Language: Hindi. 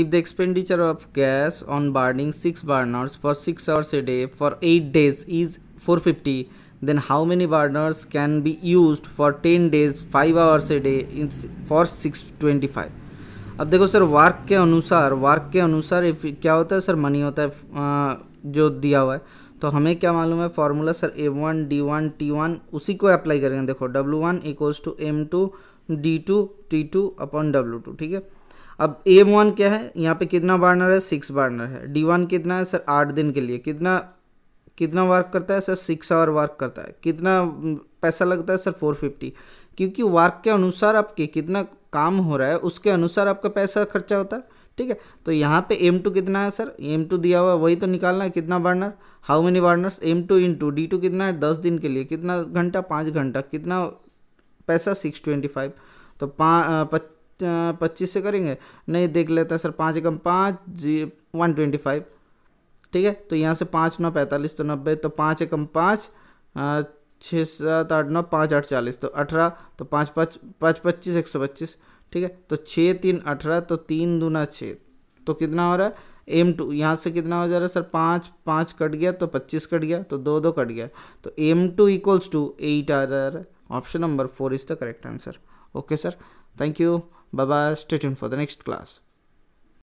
if the expenditure of gas on burning 6 burners for 6 hours a day for 8 days is 450 then how many burners can be used for 10 days 5 hours a day in for 625 अब देखो सर वर्क के अनुसार वर्क के अनुसार क्या होता है सर मनी होता है जो दिया हुआ है तो हमें क्या मालूम है formula sir A one D one T one उसी को अप्लाई करेंगे देखो W one equals to M two D two T two upon W two ठीक है अब ए वन क्या है यहाँ पे कितना बार्नर है सिक्स बार्नर है डी वन कितना है सर आठ दिन के लिए कितना कितना वर्क करता है सर सिक्स आवर वर्क करता है कितना पैसा लगता है सर फोर फिफ्टी क्योंकि वर्क के अनुसार आपके कितना काम हो रहा है उसके अनुसार आपका पैसा खर्चा होता है ठीक है तो यहाँ पे एम टू कितना है सर एम टू दिया हुआ है वही तो निकालना है कितना burner how many burners M two into D two कितना है दस दिन के लिए कितना घंटा पाँच घंटा कितना पैसा सिक्स ट्वेंटी फाइव तो पा पच्चीस से करेंगे नहीं देख लेते हैं सर पाँच एकम पाँच जी वन ट्वेंटी फाइव ठीक है तो यहाँ से पाँच नौ पैंतालीस तो नब्बे तो पाँच एकम पाँच छः सात आठ नौ पाँच आठ चालीस तो अठारह तो पाँच पाँच पाँच पच्चीस एक सौ पच्चीस ठीक है तो छः तीन अठारह तो तीन दूना छः तो कितना हो रहा है एम टू यहाँ से कितना हो जा रहा है सर पाँच पाँच कट गया तो पच्चीस कट गया तो दो दो कट गया तो M two equals to eight आ जा रहा है Option number 4 is the correct answer. Okay, sir. Thank you. Bye-bye. Stay tuned for the next class.